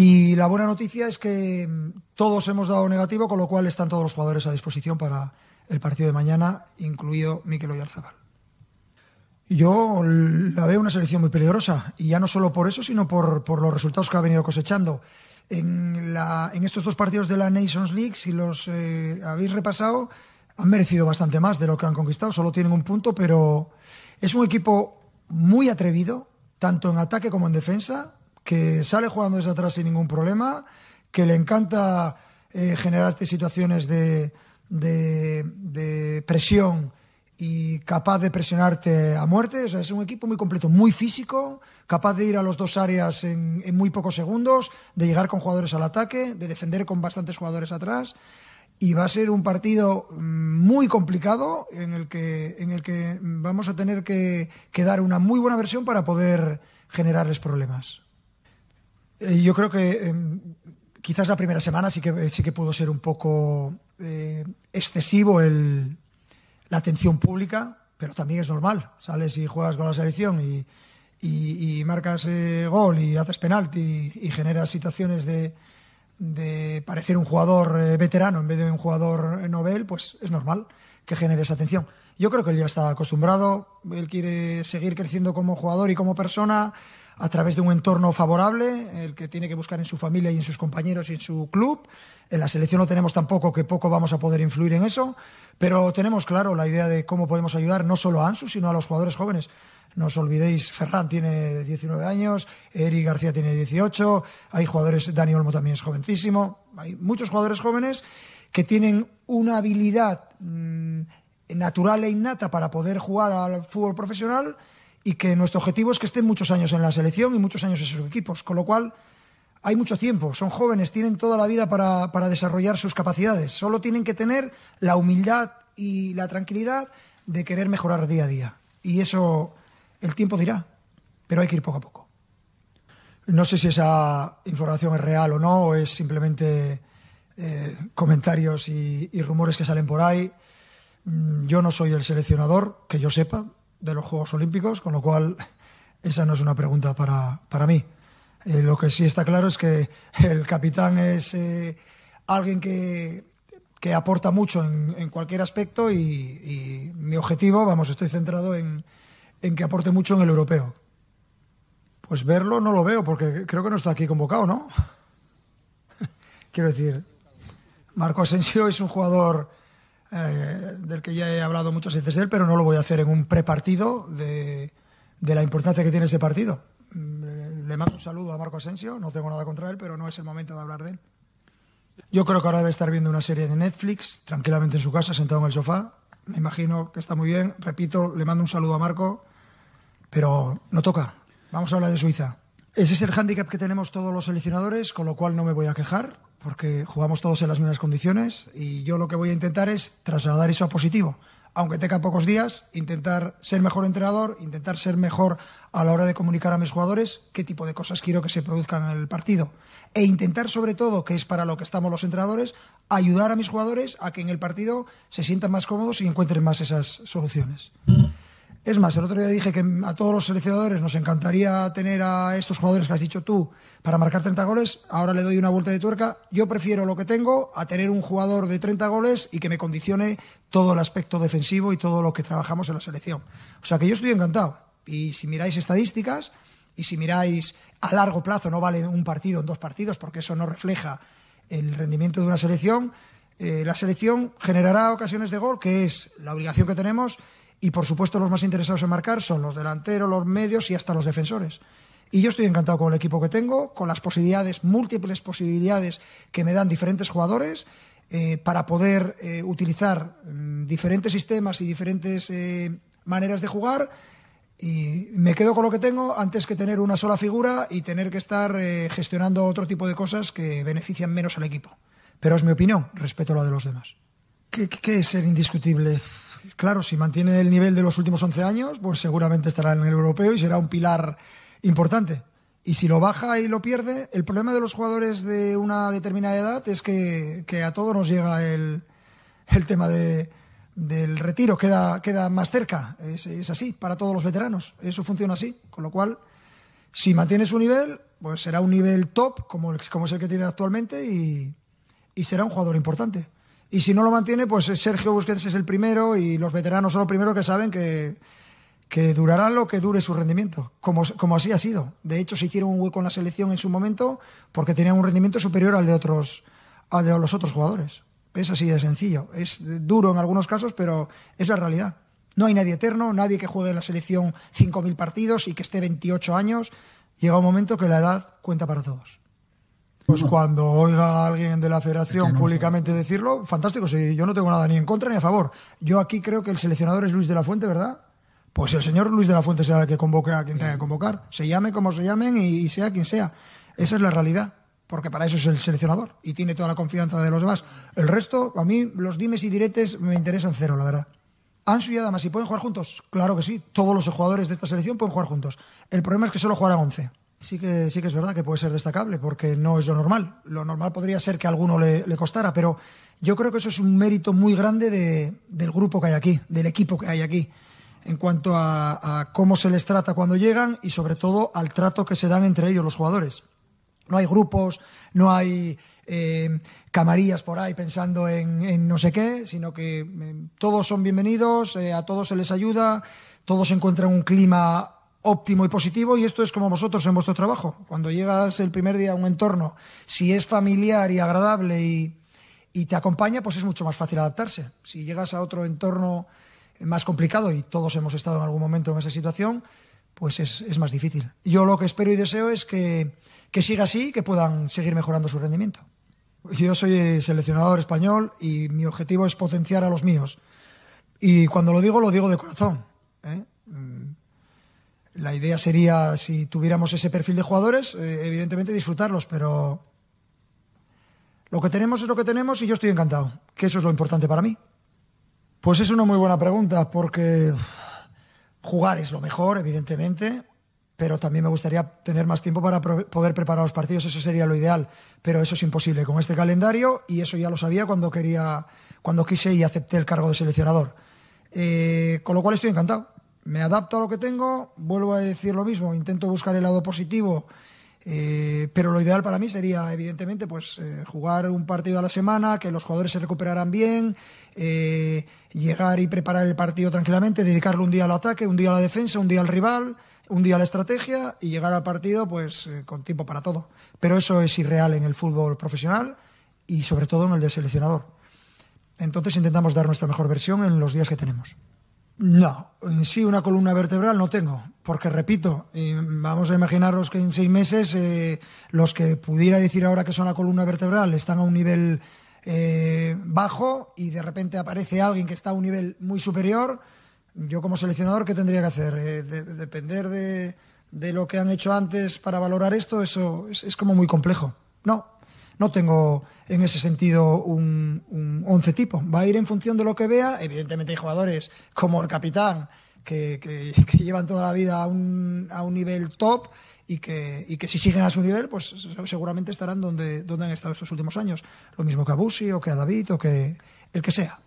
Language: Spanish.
Y la buena noticia es que mm, todos hemos dado negativo, con lo cual están todos los jugadores a disposición para el partido de mañana, incluido Mikel Oyarzabal. Yo la veo una selección muy peligrosa, y ya no solo por eso, sino por, los resultados que ha venido cosechando. En, la, en, estos dos partidos de la Nations League, si los eh, habéis repasado, han merecido bastante más de lo que han conquistado, solo tienen un punto, pero es un equipo muy atrevido, tanto en ataque como en defensa, que sale jugando desde atrás sin ningún problema, que le encanta eh, generarte situaciones de, presión y capaz de presionarte a muerte. es un equipo muy completo, muy físico, capaz de ir a los dos áreas en, muy pocos segundos, de llegar con jugadores al ataque, de defender con bastantes jugadores atrás. Y va a ser un partido mm, muy complicado en el que, vamos a tener que, que dar una muy buena versión para poder generarles problemas. Eh, yo creo que em, quizás la primera semana sí que, eh, sí que pudo ser un poco eh, excesivo la atención pública, pero también es normal. Sales y juegas con la selección y, y, marcas gol y haces penalti y, y generas situaciones de, de parecer un jugador veterano en vez de un jugador novel, pues es normal que genere esa atención. Yo creo que él ya está acostumbrado, él quiere seguir creciendo como jugador y como persona a través de un entorno favorable, el que tiene que buscar en su familia y en sus compañeros y en su club. En la selección no tenemos tampoco que poco vamos a poder influir en eso, pero tenemos claro la idea de cómo podemos ayudar no solo a Ansu, sino a los jugadores jóvenes. No os olvidéis, Ferran tiene 19 años, Eric García tiene 18, hay jugadores, Dani Olmo también es jovencísimo, hay muchos jugadores jóvenes que tienen una habilidad mm, natural e innata para poder jugar al fútbol profesional y que nuestro objetivo es que estén muchos años en la selección y muchos años en sus equipos, con lo cual hay mucho tiempo, son jóvenes, tienen toda la vida para, para desarrollar sus capacidades, solo tienen que tener la humildad y la tranquilidad de querer mejorar día a día. Y eso el tiempo dirá, pero hay que ir poco a poco. No sé si esa información es real o no, o es simplemente eh, comentarios y, rumores que salen por ahí. Mm, yo no soy el seleccionador, que yo sepa, de los Juegos Olímpicos, con lo cual esa no es una pregunta para, para mí. Eh, lo que sí está claro es que el capitán es eh, alguien que, que, aporta mucho en, cualquier aspecto y, y, mi objetivo, vamos, estoy centrado en, en que aporte mucho en el europeo, pues verlo no lo veo porque creo que no está aquí convocado, ¿no? Quiero decir, Marco Asensio es un jugador eh, del que ya he hablado muchas veces él, pero no lo voy a hacer en un prepartido de, de la importancia que tiene ese partido. Mm, le mando un saludo a Marco Asensio, no tengo nada contra él, pero no es el momento de hablar de él. Yo creo que ahora debe estar viendo una serie de Netflix, tranquilamente en su casa, sentado en el sofá. Me imagino que está muy bien. Repito, le mando un saludo a Marco, pero no toca. Vamos a hablar de Suiza. Ese es el hándicap que tenemos todos los seleccionadores, con lo cual no me voy a quejar porque jugamos todos en las mismas condiciones y yo lo que voy a intentar es trasladar eso a positivo. Aunque tenga pocos días, intentar ser mejor entrenador, intentar ser mejor a la hora de comunicar a mis jugadores qué tipo de cosas quiero que se produzcan en el partido. E intentar sobre todo, que es para lo que estamos los entrenadores, ayudar a mis jugadores a que en el partido se sientan más cómodos y encuentren más esas soluciones. Es más, el otro día dije que a todos los seleccionadores nos encantaría tener a estos jugadores que has dicho tú para marcar 30 goles. Ahora le doy una vuelta de tuerca. Yo prefiero lo que tengo a tener un jugador de 30 goles y que me condicione todo el aspecto defensivo y todo lo que trabajamos en la selección. O sea que yo estoy encantado. Y si miráis estadísticas y si miráis a largo plazo, no vale un partido en dos partidos porque eso no refleja el rendimiento de una selección. Eh, la selección generará ocasiones de gol, que es la obligación que tenemos y por supuesto los más interesados en marcar son los delanteros, los medios y hasta los defensores. Y yo estoy encantado con el equipo que tengo, con las posibilidades, múltiples posibilidades que me dan diferentes jugadores eh, para poder eh, utilizar mm, diferentes sistemas y diferentes eh, maneras de jugar. Y me quedo con lo que tengo antes que tener una sola figura y tener que estar gestionando otro tipo de cosas que benefician menos al equipo. Pero es mi opinión, respeto la de los demás. ¿Qué, es el indiscutible? claro, si mantiene el nivel de los últimos 11 años, pues seguramente estará en el europeo y será un pilar importante. Y si lo baja y lo pierde, el problema de los jugadores de una determinada edad es que, a todos nos llega el, el tema del retiro, queda, queda más cerca. Es, así para todos los veteranos. Eso funciona así. Con lo cual, si mantiene su nivel, pues será un nivel top, como, como es el que tiene actualmente, y será un jugador importante. Y si no lo mantiene, pues Sergio Busquets es el primero y los veteranos son los primeros que saben que, que durará lo que dure su rendimiento, como, así ha sido. De hecho, se hicieron un hueco en la selección en su momento porque tenían un rendimiento superior al de, otros, al de los otros jugadores. Es así de sencillo. Es duro en algunos casos, pero es la realidad. No hay nadie eterno, nadie que juegue en la selección 5.000 partidos y que esté 28 años. Llega un momento que la edad cuenta para todos. Pues cuando oiga a alguien de la federación públicamente decirlo, fantástico, si yo no tengo nada ni en contra ni a favor. Yo aquí creo que el seleccionador es Luis de la Fuente, ¿verdad? Pues el señor Luis de la Fuente será el que convoque a quien tenga que convocar. Se llame como se llamen y sea quien sea. Esa es la realidad porque para eso es el seleccionador y tiene toda la confianza de los demás. El resto, a mí, los dimes y diretes me interesan cero, la verdad. Han y más y pueden jugar juntos? Claro que sí, todos los jugadores de esta selección pueden jugar juntos. El problema es que solo jugarán 11 sí que, sí que es verdad que puede ser destacable, porque no es lo normal. Lo normal podría ser que a alguno le, costara, pero yo creo que eso es un mérito muy grande del grupo que hay aquí, del equipo que hay aquí, en cuanto a, cómo se les trata cuando llegan y sobre todo al trato que se dan entre ellos los jugadores. No hay grupos, no hay eh, camarillas por ahí pensando en, no sé qué, sino que eh, todos son bienvenidos, eh, a todos se les ayuda, todos encuentran un clima óptimo y positivo y esto es como vosotros en vuestro trabajo. Cuando llegas el primer día a un entorno, si es familiar y agradable y, te acompaña, pues es mucho más fácil adaptarse. Si llegas a otro entorno más complicado, y todos hemos estado en algún momento en esa situación, pues es, más difícil. Yo lo que espero y deseo es que, que siga así y que puedan seguir mejorando su rendimiento. Yo soy seleccionador español y mi objetivo es potenciar a los míos. Y cuando lo digo, lo digo de corazón. ¿eh? Mm, la idea sería, si tuviéramos ese perfil de jugadores, eh, evidentemente disfrutarlos, pero lo que tenemos es lo que tenemos y yo estoy encantado, que eso es lo importante para mí. Pues es una muy buena pregunta, porque jugar es lo mejor, evidentemente, pero también me gustaría tener más tiempo para poder preparar los partidos, eso sería lo ideal, pero eso es imposible con este calendario y eso ya lo sabía cuando quería, cuando quise y acepté el cargo de seleccionador. Eh, con lo cual estoy encantado me adapto a lo que tengo, vuelvo a decir lo mismo, intento buscar el lado positivo, eh, pero lo ideal para mí sería, evidentemente, pues eh, jugar un partido a la semana, que los jugadores se recuperaran bien, eh, llegar y preparar el partido tranquilamente, dedicarle un día al ataque, un día a la defensa, un día al rival, un día a la estrategia y llegar al partido pues con tiempo para todo. Pero eso es irreal en el fútbol profesional y sobre todo en el de seleccionador. Entonces intentamos dar nuestra mejor versión en los días que tenemos. No, en sí una columna vertebral no tengo, porque repito, vamos a imaginaros que en seis meses eh, los que pudiera decir ahora que son la columna vertebral están a un nivel eh, bajo y de repente aparece alguien que está a un nivel muy superior. Yo como seleccionador, ¿qué tendría que hacer? Eh, ¿Depender de, de, lo que han hecho antes para valorar esto? Eso es como muy complejo. No, no tengo en ese sentido un, un 11 tipo. Va a ir en función de lo que vea. Evidentemente hay jugadores como el capitán que, llevan toda la vida a un, a un nivel top y que, que si siguen a su nivel, pues seguramente estarán donde, donde han estado estos últimos años. Lo mismo que a Busi o que a David o que el que sea.